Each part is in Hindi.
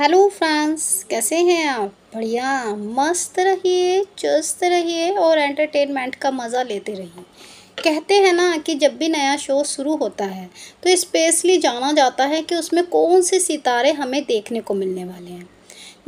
हेलो फ्रेंड्स कैसे हैं आप बढ़िया मस्त रहिए चुस्त रहिए और एंटरटेनमेंट का मज़ा लेते रहिए कहते हैं ना कि जब भी नया शो शुरू होता है तो स्पेशली जाना जाता है कि उसमें कौन से सितारे हमें देखने को मिलने वाले हैं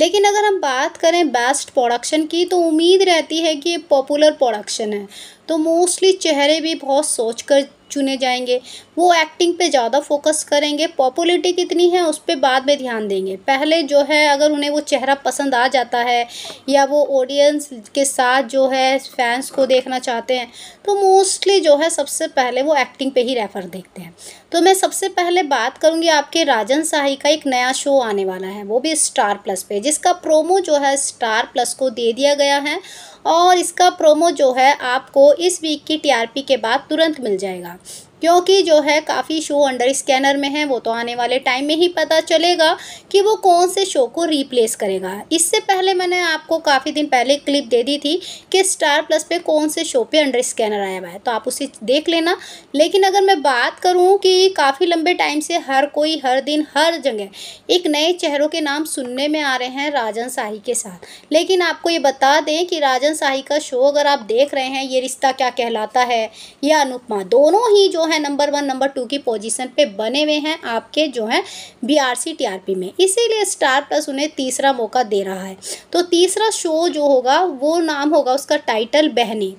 लेकिन अगर हम बात करें बेस्ट प्रोडक्शन की तो उम्मीद रहती है कि ये पॉपुलर प्रोडक्शन है तो मोस्टली चेहरे भी बहुत सोच कर चुने जाएंगे वो एक्टिंग पे ज़्यादा फोकस करेंगे पॉपुलरिटी कितनी है उस पर बाद में ध्यान देंगे पहले जो है अगर उन्हें वो चेहरा पसंद आ जाता है या वो ऑडियंस के साथ जो है फैंस को देखना चाहते हैं तो मोस्टली जो है सबसे पहले वो एक्टिंग पे ही रेफ़र देखते हैं तो मैं सबसे पहले बात करूँगी आपके राजन शाही का एक नया शो आने वाला है वो भी स्टार प्लस पे जिसका प्रोमो जो है स्टार प्लस को दे दिया गया है और इसका प्रोमो जो है आपको इस वीक की टीआरपी के बाद तुरंत मिल जाएगा क्योंकि जो है काफ़ी शो अंडर स्कैनर में है वो तो आने वाले टाइम में ही पता चलेगा कि वो कौन से शो को रिप्लेस करेगा इससे पहले मैंने आपको काफ़ी दिन पहले क्लिप दे दी थी कि स्टार प्लस पे कौन से शो पे अंडर स्कैनर आया हुआ है तो आप उसे देख लेना लेकिन अगर मैं बात करूँ कि काफ़ी लंबे टाइम से हर कोई हर दिन हर जगह एक नए चेहरों के नाम सुनने में आ रहे हैं राजन शाही के साथ लेकिन आपको ये बता दें कि राजन शाही का शो अगर आप देख रहे हैं ये रिश्ता क्या कहलाता है या अनुपमा दोनों ही जो है नंबर वन नंबर टू की पोजीशन पे बने हुए हैं आपके जो है B R C T R P में इसीलिए स्टार प्लस उन्हें तीसरा मौका दे रहा है तो तीसरा शो जो होगा वो नाम होगा उसका टाइटल बहने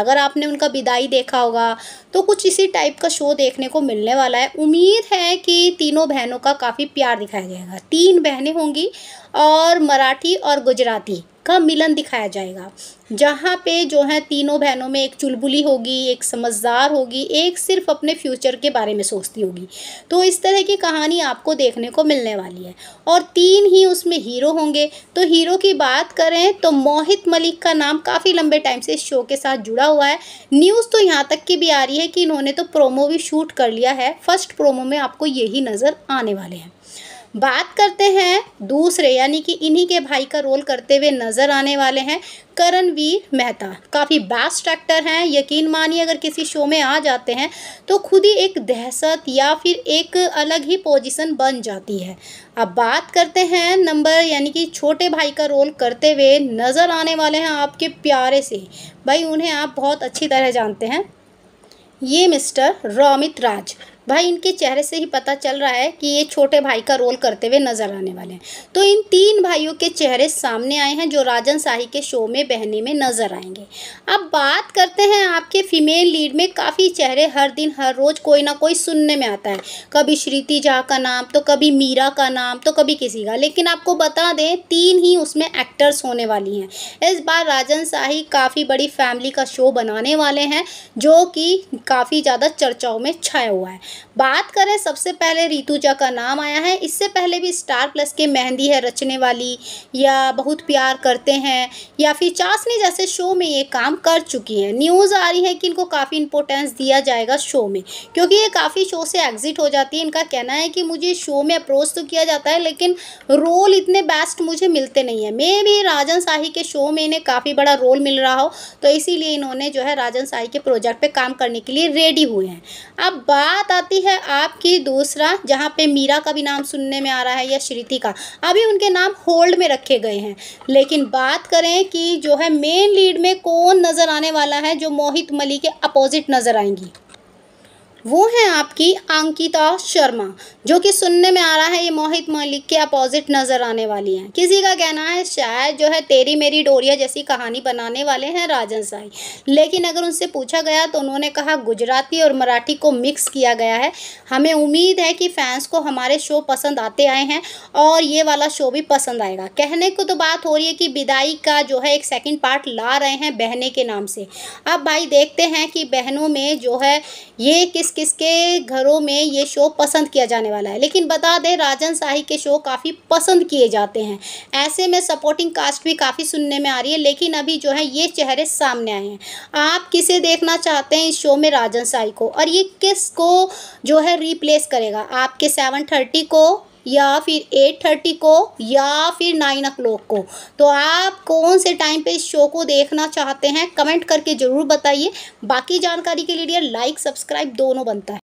अगर आपने उनका विदाई देखा होगा तो कुछ इसी टाइप का शो देखने को मिलने वाला है उम्मीद है कि तीनों बहनों का काफ़ी प्यार दिखाया जाएगा तीन बहनें होंगी और मराठी और गुजराती का मिलन दिखाया जाएगा जहाँ पे जो है तीनों बहनों में एक चुलबुली होगी एक समझदार होगी एक सिर्फ अपने फ्यूचर के बारे में सोचती होगी तो इस तरह की कहानी आपको देखने को मिलने वाली है और तीन ही उसमें हीरो होंगे तो हीरो की बात करें तो मोहित मलिक का नाम काफ़ी लंबे टाइम से इस शो के साथ जुड़ा हुआ है न्यूज़ तो यहाँ तक की भी आ रही है कि इन्होंने तो प्रोमो भी शूट कर लिया है फर्स्ट प्रोमो में आपको यही नज़र आने वाले हैं बात करते हैं दूसरे यानी कि इन्हीं के भाई का रोल करते हुए नज़र आने वाले हैं करणवीर मेहता काफ़ी बेस्ट एक्टर हैं यकीन मानिए अगर किसी शो में आ जाते हैं तो खुद ही एक दहशत या फिर एक अलग ही पोजीशन बन जाती है अब बात करते हैं नंबर यानी कि छोटे भाई का रोल करते हुए नज़र आने वाले हैं आपके प्यारे से भाई उन्हें आप बहुत अच्छी तरह जानते हैं ये मिस्टर रोमित राज भाई इनके चेहरे से ही पता चल रहा है कि ये छोटे भाई का रोल करते हुए नजर आने वाले हैं तो इन तीन भाइयों के चेहरे सामने आए हैं जो राजन शाही के शो में बहने में नजर आएंगे अब बात करते हैं आपके फीमेल लीड में काफ़ी चेहरे हर दिन हर रोज़ कोई ना कोई सुनने में आता है कभी श्रीति झा का नाम तो कभी मीरा का नाम तो कभी किसी का लेकिन आपको बता दें तीन ही उसमें एक्टर्स होने वाली हैं इस बार राजन शाही काफ़ी बड़ी फैमिली का शो बनाने वाले हैं जो कि काफ़ी ज़्यादा चर्चाओं में छाया हुआ है बात करें सबसे पहले रितुजा का नाम आया है इससे पहले भी स्टार प्लस के मेहंदी है रचने वाली या बहुत प्यार करते हैं या फिर चाशनी जैसे शो में ये काम कर चुकी हैं न्यूज़ आ रही है कि इनको काफ़ी इंपॉर्टेंस दिया जाएगा शो में क्योंकि ये काफ़ी शो से एग्ज़िट हो जाती है इनका कहना है कि मुझे शो में अप्रोच तो किया जाता है लेकिन रोल इतने बेस्ट मुझे मिलते नहीं है मे भी राजन शाही के शो में इन्हें काफ़ी बड़ा रोल मिल रहा हो तो इसीलिए इन्होंने जो है राजन शाही के प्रोजेक्ट पर काम करने के लिए रेडी हुए हैं अब बात आती आती है आपकी दूसरा जहाँ पे मीरा का भी नाम सुनने में आ रहा है या श्रीति का अभी उनके नाम होल्ड में रखे गए हैं लेकिन बात करें कि जो है मेन लीड में कौन नज़र आने वाला है जो मोहित मलिक के अपोजिट नज़र आएंगी वो हैं आपकी अंकिता शर्मा जो कि सुनने में आ रहा है ये मोहित मलिक के अपोजिट नज़र आने वाली हैं किसी का कहना है शायद जो है तेरी मेरी डोरिया जैसी कहानी बनाने वाले हैं राजन साई लेकिन अगर उनसे पूछा गया तो उन्होंने कहा गुजराती और मराठी को मिक्स किया गया है हमें उम्मीद है कि फैंस को हमारे शो पसंद आते आए हैं और ये वाला शो भी पसंद आएगा कहने को तो बात हो रही है कि विदाई का जो है एक सेकेंड पार्ट ला रहे हैं बहने के नाम से अब भाई देखते हैं कि बहनों में जो है ये किस किसके घरों में ये शो पसंद किया जाने वाला है लेकिन बता दें राजन शाही के शो काफ़ी पसंद किए जाते हैं ऐसे में सपोर्टिंग कास्ट भी काफ़ी सुनने में आ रही है लेकिन अभी जो है ये चेहरे सामने आए हैं आप किसे देखना चाहते हैं इस शो में राजन शाही को और ये किस को जो है रिप्लेस करेगा आपके सेवन थर्टी को या फिर एट थर्टी को या फिर नाइन ओ को तो आप कौन से टाइम पे इस शो को देखना चाहते हैं कमेंट करके ज़रूर बताइए बाकी जानकारी के लिए लाइक सब्सक्राइब दोनों बनता है